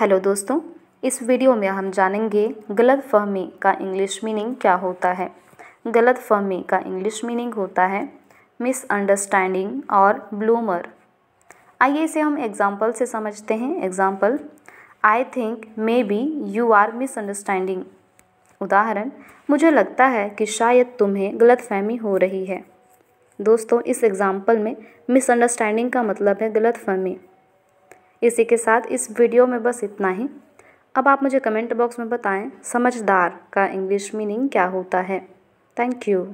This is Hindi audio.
हेलो दोस्तों इस वीडियो में हम जानेंगे गलत फहमी का इंग्लिश मीनिंग क्या होता है गलत फहमी का इंग्लिश मीनिंग होता है मिसअंडरस्टैंडिंग और ब्लूमर आइए इसे हम एग्जाम्पल से समझते हैं example I think maybe you are misunderstanding उदाहरण मुझे लगता है कि शायद तुम्हें गलत फहमी हो रही है दोस्तों इस एग्ज़ाम्पल में मिसअंडरस्टैंडिंग का मतलब है गलत फहमी इसी के साथ इस वीडियो में बस इतना ही अब आप मुझे कमेंट बॉक्स में बताएं समझदार का इंग्लिश मीनिंग क्या होता है थैंक यू